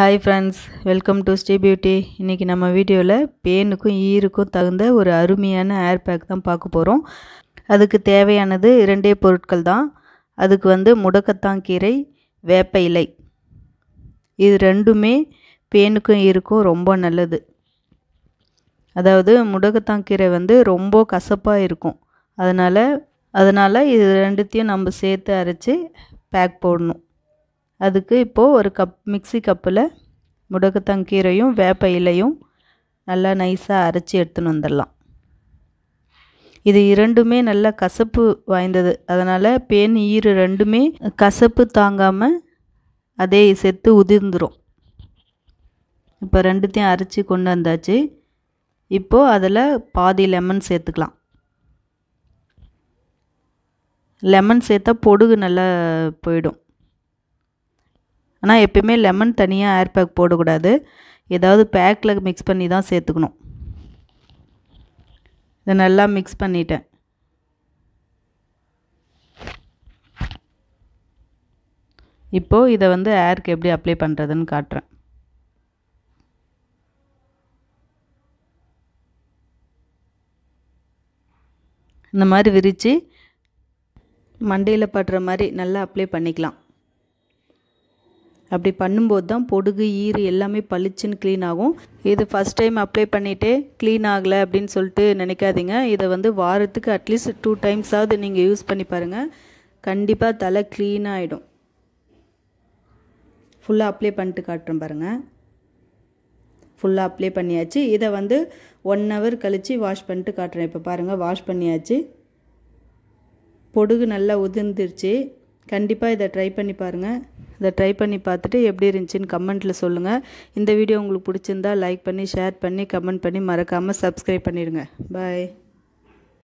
hi friends welcome to Sri beauty இன்றைக்கி நம்ம வீடியோவில் பேனுக்கும் ஈருக்கும் தகுந்த ஒரு அருமையான ஏர் பேக் தான் பார்க்க போகிறோம் அதுக்கு தேவையானது இரண்டே பொருட்கள் தான் அதுக்கு வந்து முடக்கத்தாங்கீரை வேப்ப இலை இது ரெண்டுமே பேனுக்கும் ஈருக்கும் ரொம்ப நல்லது அதாவது முடக்கத்தாங்கீரை வந்து ரொம்ப கசப்பாக இருக்கும் அதனால் அதனால் இது ரெண்டுத்தையும் நம்ம சேர்த்து அரைச்சி பேக் போடணும் அதுக்கு இப்போது ஒரு கப் மிக்சி கப்பில் முடக்கத்தங்கீரையும் வேப்ப இலையும் நல்லா நைஸாக அரைச்சி எடுத்துன்னு வந்துடலாம் இது இரண்டுமே நல்ல கசப்பு வாய்ந்தது அதனால் பேன் ஈர் ரெண்டுமே கசப்பு தாங்காமல் அதே செத்து உதிர்ந்துடும் இப்போ ரெண்டுத்தையும் அரைச்சி கொண்டு வந்தாச்சு இப்போது அதில் பாதி லெமன் சேர்த்துக்கலாம் லெமன் சேர்த்தா பொடுகு நல்லா போயிடும் ஆனால் எப்பயுமே லெமன் தனியாக ஏர் பேக் போடக்கூடாது ஏதாவது பேக்கில் மிக்ஸ் பண்ணி தான் சேர்த்துக்கணும் இதை நல்லா மிக்ஸ் பண்ணிட்டேன் இப்போது இதை வந்து ஏருக்கு எப்படி அப்ளை பண்ணுறதுன்னு காட்டுறேன் இந்த மாதிரி விரித்து மண்டையில் படுற மாதிரி நல்லா அப்ளை பண்ணிக்கலாம் அப்படி பண்ணும்போது தான் பொடுகு ஈறு எல்லாமே பளிச்சுன்னு க்ளீன் ஆகும் இது ஃபஸ்ட் டைம் அப்ளை பண்ணிவிட்டு க்ளீன் ஆகலை அப்படின்னு சொல்லிட்டு நினைக்காதீங்க இதை வந்து வாரத்துக்கு அட்லீஸ்ட் டூ டைம்ஸாவது நீங்கள் யூஸ் பண்ணி பாருங்கள் கண்டிப்பாக தலை க்ளீன் ஆகிடும் ஃபுல்லாக அப்ளை பண்ணிட்டு காட்டுறேன் பாருங்கள் ஃபுல்லாக அப்ளை பண்ணியாச்சு இதை வந்து ஒன் ஹவர் கழித்து வாஷ் பண்ணிட்டு காட்டுறேன் இப்போ பாருங்கள் வாஷ் பண்ணியாச்சு பொடுகு நல்லா உதிர்ந்துருச்சு கண்டிப்பாக இதை ட்ரை பண்ணி பாருங்கள் இதை ட்ரை பண்ணி பார்த்துட்டு எப்படி இருந்துச்சுன்னு கமெண்ட்டில் சொல்லுங்கள் இந்த வீடியோ உங்களுக்கு பிடிச்சிருந்தா லைக் பண்ணி ஷேர் பண்ணி கமெண்ட் பண்ணி மறக்காமல் சப்ஸ்கிரைப் பண்ணிடுங்க பாய்